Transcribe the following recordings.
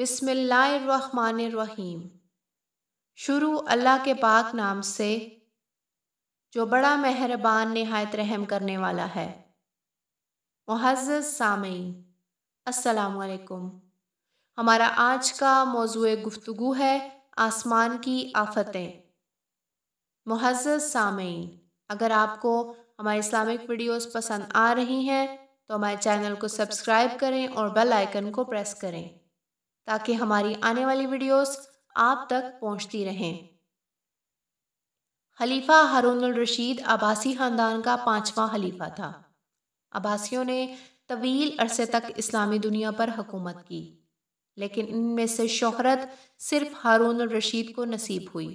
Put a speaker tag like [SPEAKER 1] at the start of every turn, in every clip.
[SPEAKER 1] बिसमीम शुरू अल्लाह के पाक नाम से जो बड़ा मेहरबान नहायत रहम करने वाला है मुहज सामी असलकुम हमारा आज का मौजू गुफ्तु है आसमान की आफतें मुहज सामी अगर आपको हमारे इस्लामिक वीडियोस पसंद आ रही हैं तो हमारे चैनल को सब्सक्राइब करें और बेल आइकन को प्रेस करें ताकि हमारी आने वाली वीडियोस आप तक पहुंचती रहें खलीफा हारून रशीद आबासी ख़ानदान का पांचवा खलीफा था आबासियों ने तवील अरसे तक इस्लामी दुनिया पर हुकूमत की लेकिन इनमें से शोहरत सिर्फ हारून रशीद को नसीब हुई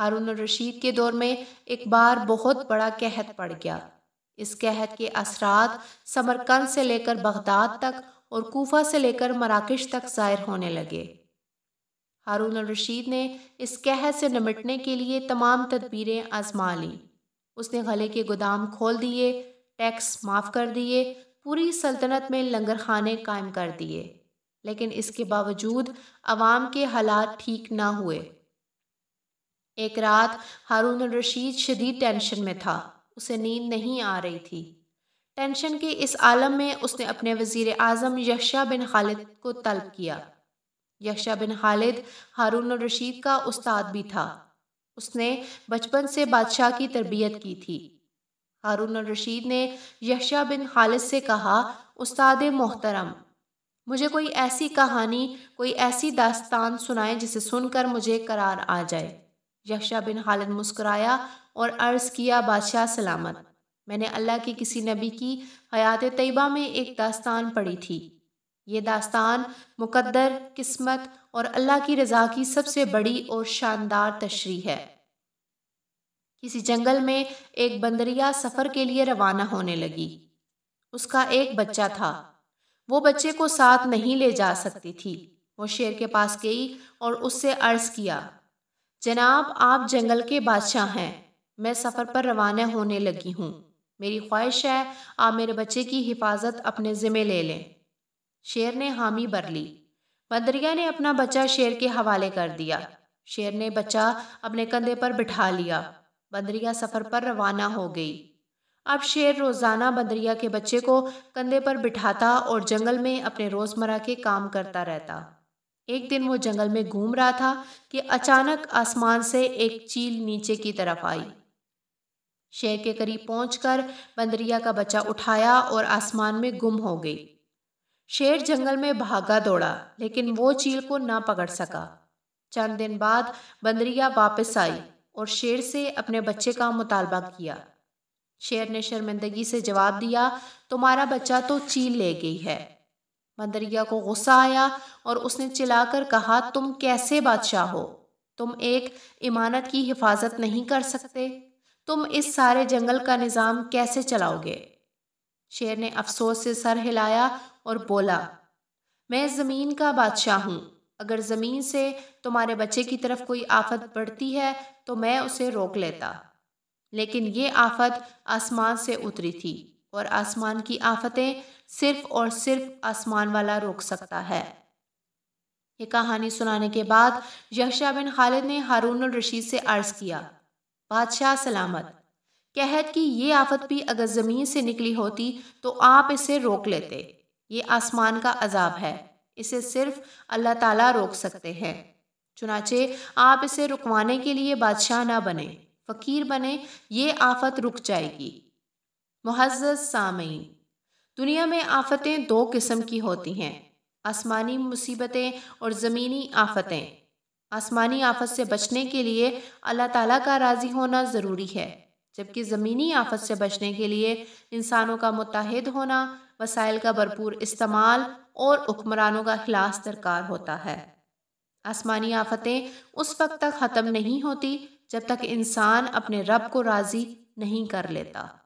[SPEAKER 1] हारून रशीद के दौर में एक बार बहुत बड़ा कहत पड़ गया इस कहत के असरा समरकंद से लेकर बगदाद तक और कोफा से लेकर मराकश तक ज़ाहिर होने लगे हारून और रशीद ने इस कह से निमटने के लिए तमाम तदबीरें आजमा लीं उसने गले के गोदाम खोल दिए टैक्स माफ़ कर दिए पूरी सल्तनत में लंगर खाने कायम कर दिए लेकिन इसके बावजूद आवाम के हालात ठीक ना हुए एक रात हारून रशीद शदीद टेंशन में था उसे नींद नहीं आ रही थी टेंशन के इस आलम में उसने अपने वजीर आजम यक्षा बिन खालिद को तलब किया यक्षा बिन खालिद हारून रशीद का उस्ताद भी था उसने बचपन से बादशाह की तरबियत की थी हारून रशीद ने यशा बिन खालिद से कहा उस्ताद मोहतरम मुझे कोई ऐसी कहानी कोई ऐसी दास्तान सुनाए जिसे सुनकर मुझे करार आ जाए यक्षा बिन खालिद मुस्कुराया और अर्ज़ किया बादशाह सलामत मैंने अल्लाह के किसी नबी की हयात तयबा में एक दास्तान पढ़ी थी ये दास्तान मुकद्दर किस्मत और अल्लाह की रज़ा की सबसे बड़ी और शानदार तशरी है किसी जंगल में एक बंदरिया सफ़र के लिए रवाना होने लगी उसका एक बच्चा था वो बच्चे को साथ नहीं ले जा सकती थी वो शेर के पास गई और उससे अर्ज़ किया जनाब आप जंगल के बादशाह हैं मैं सफ़र पर रवाना होने लगी हूँ मेरी ख्वाहिश है आप मेरे बच्चे की हिफाजत अपने ज़िम्मे ले लें शेर ने हामी भर ली बंदरिया ने अपना बच्चा शेर के हवाले कर दिया शेर ने बच्चा अपने कंधे पर बिठा लिया बंदरिया सफ़र पर रवाना हो गई अब शेर रोज़ाना बंदरिया के बच्चे को कंधे पर बिठाता और जंगल में अपने रोज़मर्रा के काम करता रहता एक दिन वो जंगल में घूम रहा था कि अचानक आसमान से एक चील नीचे की तरफ आई शेर के करीब पहुंचकर बंदरिया का बच्चा उठाया और आसमान में गुम हो गई शेर जंगल में भागा दौड़ा लेकिन वो चील को ना पकड़ सका चंद दिन बाद बंदरिया वापस आई और शेर से अपने बच्चे का मुतालबा किया शेर ने शर्मिंदगी से जवाब दिया तुम्हारा बच्चा तो चील ले गई है बंदरिया को गुस्सा आया और उसने चिल्लाकर कहा तुम कैसे बादशाह हो तुम एक इमानत की हिफाजत नहीं कर सकते तुम इस सारे जंगल का निज़ाम कैसे चलाओगे शेर ने अफसोस से सर हिलाया और बोला मैं ज़मीन का बादशाह हूं अगर ज़मीन से तुम्हारे बच्चे की तरफ कोई आफत बढ़ती है तो मैं उसे रोक लेता लेकिन ये आफत आसमान से उतरी थी और आसमान की आफतें सिर्फ और सिर्फ आसमान वाला रोक सकता है ये कहानी सुनाने के बाद यक्षा बिन खालिद ने हारून रशीद से अर्ज़ किया बादशाह सलामत कहत की ये आफत भी अगर ज़मीन से निकली होती तो आप इसे रोक लेते ये आसमान का अजाब है इसे सिर्फ अल्लाह ताला रोक सकते हैं चुनाचे आप इसे रुकवाने के लिए बादशाह ना बने फ़कीर बने ये आफत रुक जाएगी महज सामीन दुनिया में आफतें दो किस्म की होती हैं आसमानी मुसीबतें और ज़मीनी आफतें आसमानी आफत से बचने के लिए अल्लाह ताला का राज़ी होना ज़रूरी है जबकि ज़मीनी आफत से बचने के लिए इंसानों का मुतहद होना वसाइल का भरपूर इस्तेमाल और हुक्मरानों का खिलास दरकार होता है आसमानी आफतें उस वक्त तक ख़त्म नहीं होती जब तक इंसान अपने रब को राज़ी नहीं कर लेता